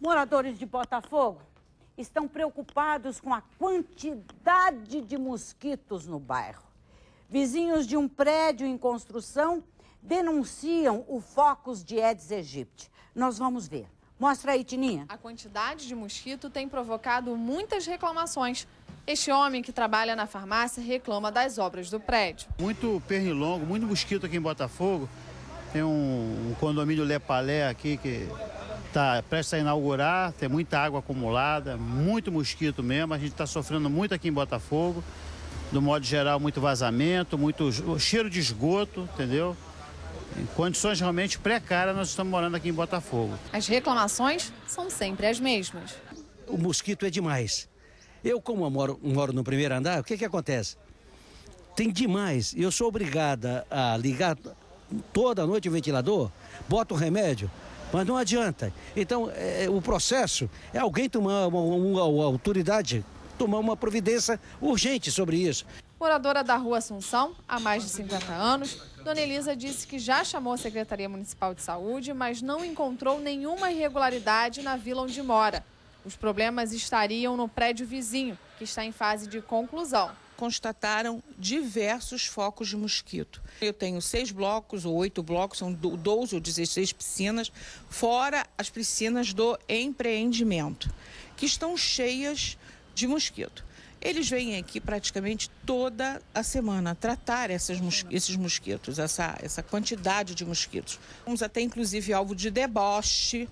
Moradores de Botafogo estão preocupados com a quantidade de mosquitos no bairro. Vizinhos de um prédio em construção denunciam o focos de Aedes aegypti. Nós vamos ver. Mostra aí, Tininha. A quantidade de mosquito tem provocado muitas reclamações. Este homem que trabalha na farmácia reclama das obras do prédio. Muito pernilongo, muito mosquito aqui em Botafogo. Tem um, um condomínio Lepalé aqui que está prestes a inaugurar, tem muita água acumulada, muito mosquito mesmo, a gente está sofrendo muito aqui em Botafogo, do modo geral, muito vazamento, muito cheiro de esgoto, entendeu? Em condições realmente precárias nós estamos morando aqui em Botafogo. As reclamações são sempre as mesmas. O mosquito é demais. Eu, como eu moro, moro no primeiro andar, o que, que acontece? Tem demais. Eu sou obrigada a ligar toda noite o ventilador, boto o remédio, mas não adianta. Então, é, é, o processo é alguém tomar uma, uma, uma autoridade tomar uma providência urgente sobre isso. Moradora da rua Assunção, há mais de 50 anos, Dona Elisa disse que já chamou a Secretaria Municipal de Saúde, mas não encontrou nenhuma irregularidade na vila onde mora. Os problemas estariam no prédio vizinho, que está em fase de conclusão constataram diversos focos de mosquito. Eu tenho seis blocos ou oito blocos, são 12 ou 16 piscinas, fora as piscinas do empreendimento, que estão cheias de mosquito. Eles vêm aqui praticamente toda a semana tratar mos esses mosquitos, essa, essa quantidade de mosquitos. Vamos até inclusive alvo de deboche,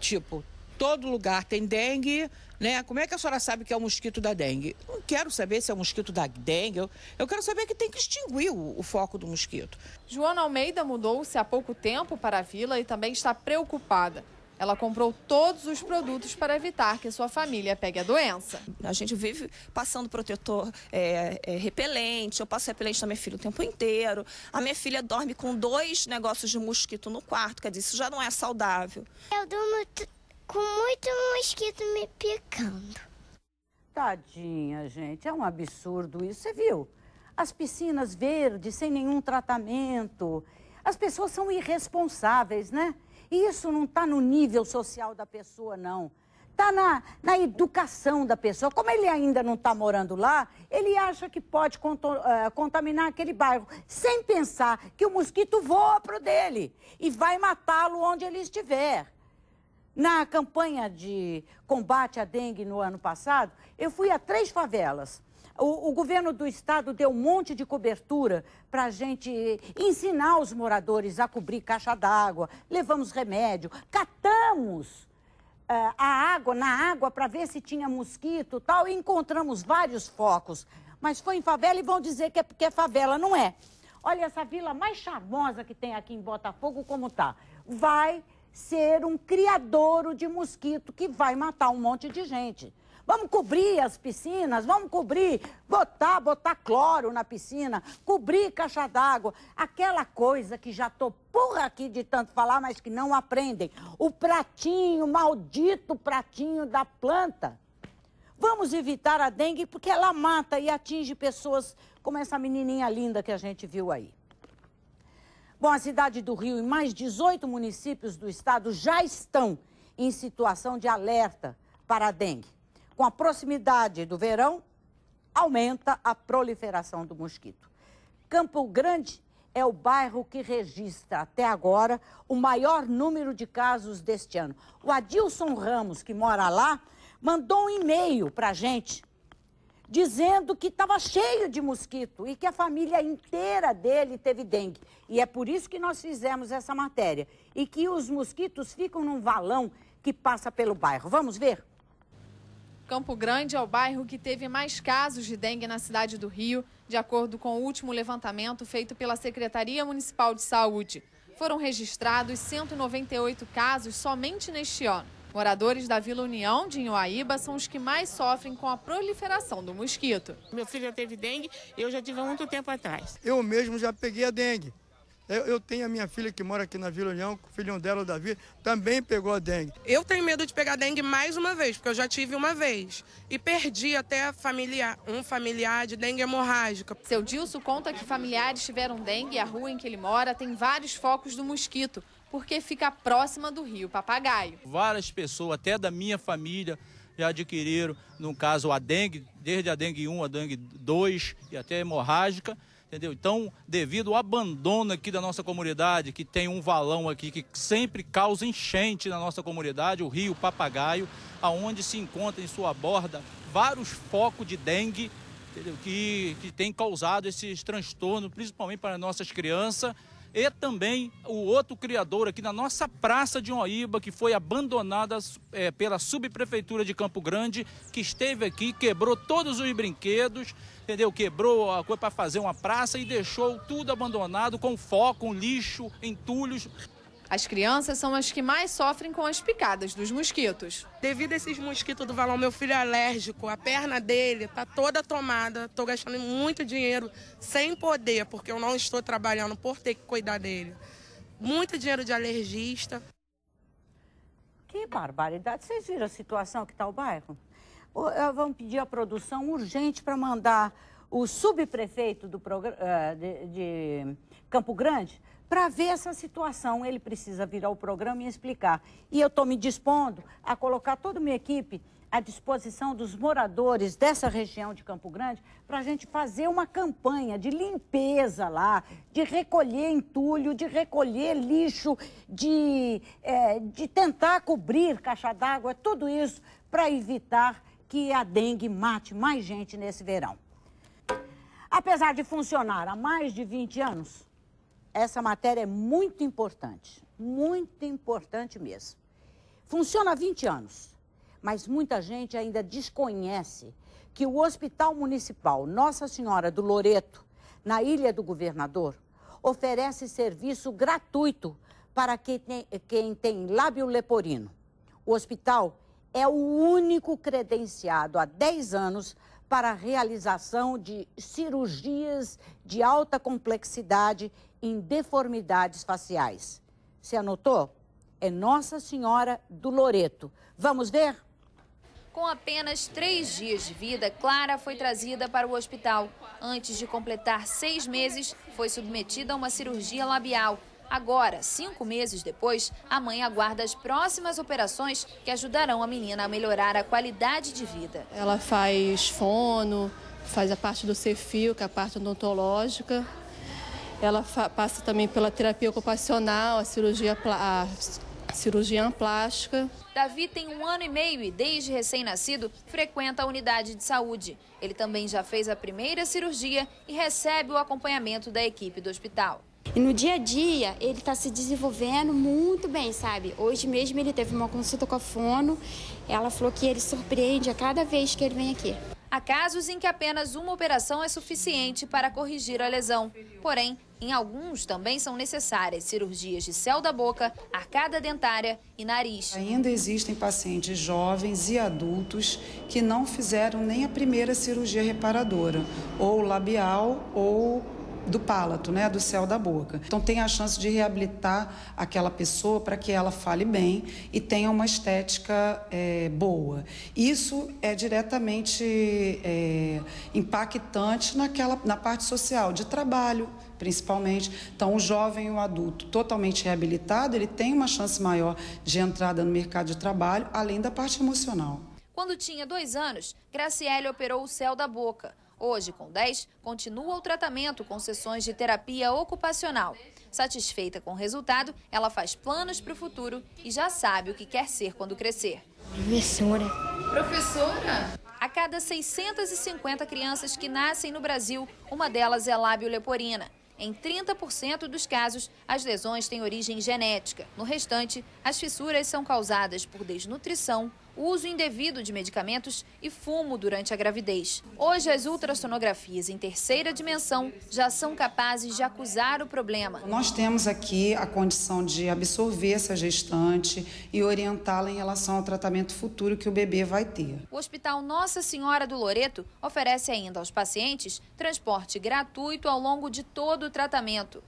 tipo, todo lugar tem dengue, né? Como é que a senhora sabe que é o mosquito da dengue? Não quero saber se é o mosquito da dengue, eu, quero saber que tem que extinguir o, o foco do mosquito. Joana Almeida mudou-se há pouco tempo para a vila e também está preocupada. Ela comprou todos os produtos para evitar que sua família pegue a doença. A gente vive passando protetor é, é, repelente. Eu passo repelente na minha filha o tempo inteiro. A minha filha dorme com dois negócios de mosquito no quarto. Quer dizer, isso já não é saudável. Eu durmo com muito mosquito me picando. Tadinha, gente, é um absurdo isso, você viu? As piscinas verdes, sem nenhum tratamento. As pessoas são irresponsáveis, né? E isso não está no nível social da pessoa, não. Está na, na educação da pessoa. Como ele ainda não está morando lá, ele acha que pode conto, uh, contaminar aquele bairro, sem pensar que o mosquito voa para o dele e vai matá-lo onde ele estiver. Na campanha de combate à dengue no ano passado, eu fui a três favelas. O, o, governo do estado deu um monte de cobertura para a gente ensinar os moradores a cobrir caixa d'água, levamos remédio, catamos uh, a água na água para ver se tinha mosquito tal, e encontramos vários focos. Mas foi em favela e vão dizer que é porque é favela, não é. Olha essa vila mais charmosa que tem aqui em Botafogo, como tá. Vai ser um criadouro de mosquito que vai matar um monte de gente. Vamos cobrir as piscinas, vamos cobrir, botar, botar cloro na piscina, cobrir caixa d'água, aquela coisa que já tô porra aqui de tanto falar, mas que não aprendem. O pratinho, maldito pratinho da planta. Vamos evitar a dengue porque ela mata e atinge pessoas como essa menininha linda que a gente viu aí. Bom, a cidade do Rio e mais 18 municípios do estado já estão em situação de alerta para a dengue. Com a proximidade do verão, aumenta a proliferação do mosquito. Campo Grande é o bairro que registra até agora o maior número de casos deste ano. O Adilson Ramos, que mora lá, mandou um e-mail para a gente dizendo que estava cheio de mosquito e que a família inteira dele teve dengue. E é por isso que nós fizemos essa matéria. E que os mosquitos ficam num valão que passa pelo bairro. Vamos ver? Campo Grande é o bairro que teve mais casos de dengue na cidade do Rio, de acordo com o último levantamento feito pela Secretaria Municipal de Saúde. Foram registrados 198 casos somente neste ano. Moradores da Vila União, de Inhoaíba, são os que mais sofrem com a proliferação do mosquito. Meu filho já teve dengue e eu já tive há muito tempo atrás. Eu mesmo já peguei a dengue. Eu, tenho a minha filha que mora aqui na Vila União, o filhão dela, o Davi, também pegou a dengue. Eu tenho medo de pegar dengue mais uma vez, porque eu já tive uma vez. E perdi até familiar, um familiar de dengue hemorrágica. Seu Dilso conta que familiares tiveram dengue e a rua em que ele mora tem vários focos do mosquito porque fica próxima do Rio Papagaio. Várias pessoas, até da minha família, já adquiriram, no caso, a dengue, desde a dengue 1, a dengue 2 e até a hemorrágica. Entendeu? Então, devido ao abandono aqui da nossa comunidade, que tem um valão aqui que sempre causa enchente na nossa comunidade, o rio Papagaio, aonde se encontra em sua borda vários focos de dengue que, que tem causado esses transtornos, principalmente para nossas crianças e também o outro criador aqui na nossa praça de Oíba, que foi abandonada é, pela subprefeitura de Campo Grande, que esteve aqui, quebrou todos os brinquedos, entendeu? Quebrou a coisa para fazer uma praça e deixou tudo abandonado com foco, lixo, entulhos. As crianças são as que mais sofrem com as picadas dos mosquitos. Devido a esses mosquitos do valão, meu filho é alérgico, a perna dele tá toda tomada, tô gastando muito dinheiro sem poder, porque eu não estou trabalhando por ter que cuidar dele. Muito dinheiro de alergista. Que barbaridade. Vocês viram a situação que está o bairro? Eh, Vamos pedir a produção urgente para mandar o subprefeito do, eh, de, de Campo Grande para ver essa situação, ele precisa vir ao programa e explicar. E eu estou me dispondo a colocar toda a minha equipe à disposição dos moradores dessa região de Campo Grande para a gente fazer uma campanha de limpeza lá, de recolher entulho, de recolher lixo, de, é, de tentar cobrir caixa d'água, tudo isso para evitar que a dengue mate mais gente nesse verão. Apesar de funcionar há mais de 20 anos, essa matéria é muito importante, muito importante mesmo. Funciona há 20 anos, mas muita gente ainda desconhece que o Hospital Municipal Nossa Senhora do Loreto, na Ilha do Governador, oferece serviço gratuito para quem tem, quem tem lábio leporino. O hospital é o único credenciado há 10 anos para a realização de cirurgias de alta complexidade em deformidades faciais. Se anotou? É Nossa Senhora do Loreto. Vamos ver? Com apenas três dias de vida, Clara foi trazida para o hospital. Antes de completar seis meses, foi submetida a uma cirurgia labial Agora, cinco meses depois, a mãe aguarda as próximas operações que ajudarão a menina a melhorar a qualidade de vida. Ela faz fono, faz a parte do CEFIO, que é a parte odontológica. Ela passa também pela terapia ocupacional, a cirurgia, a plástica. Davi tem um ano e meio e, desde recém-nascido, frequenta a unidade de saúde. Ele também já fez a primeira cirurgia e recebe o acompanhamento da equipe do hospital. E no dia a dia, ele está se desenvolvendo muito bem, sabe? Hoje mesmo ele teve uma consulta com a Fono, ela falou que ele surpreende a cada vez que ele vem aqui. Há casos em que apenas uma operação é suficiente para corrigir a lesão. Porém, em alguns também são necessárias cirurgias de céu da boca, arcada dentária e nariz. Ainda existem pacientes jovens e adultos que não fizeram nem a primeira cirurgia reparadora, ou labial ou do palato, né, do céu da boca. Então tem a chance de reabilitar aquela pessoa para que ela fale bem e tenha uma estética é, boa. Isso é diretamente é, impactante naquela, na parte social, de trabalho principalmente. Então, o jovem e o adulto totalmente reabilitado, ele tem uma chance maior de entrada no mercado de trabalho, além da parte emocional. Quando tinha dois anos, Graciele operou o céu da boca. Hoje, com 10, continua o tratamento com sessões de terapia ocupacional. Satisfeita com o resultado, ela faz planos para o futuro e já sabe o que quer ser quando crescer. Professora. Professora? A cada 650 crianças que nascem no Brasil, uma delas é lábio-leporina. Em 30% dos casos, as lesões têm origem genética. No restante, as fissuras são causadas por desnutrição, uso indevido de medicamentos e fumo durante a gravidez. Hoje, as ultrassonografias em terceira dimensão já são capazes de acusar o problema. Nós temos aqui a condição de absorver essa gestante e orientá-la em relação ao tratamento futuro que o bebê vai ter. O Hospital Nossa Senhora do Loreto oferece ainda aos pacientes transporte gratuito ao longo de todo o tratamento.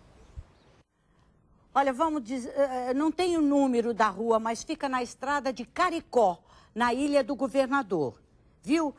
Olha, vamos dizer, eh, eh, não tem o número da rua, mas fica na estrada de Caricó na Ilha do Governador, viu?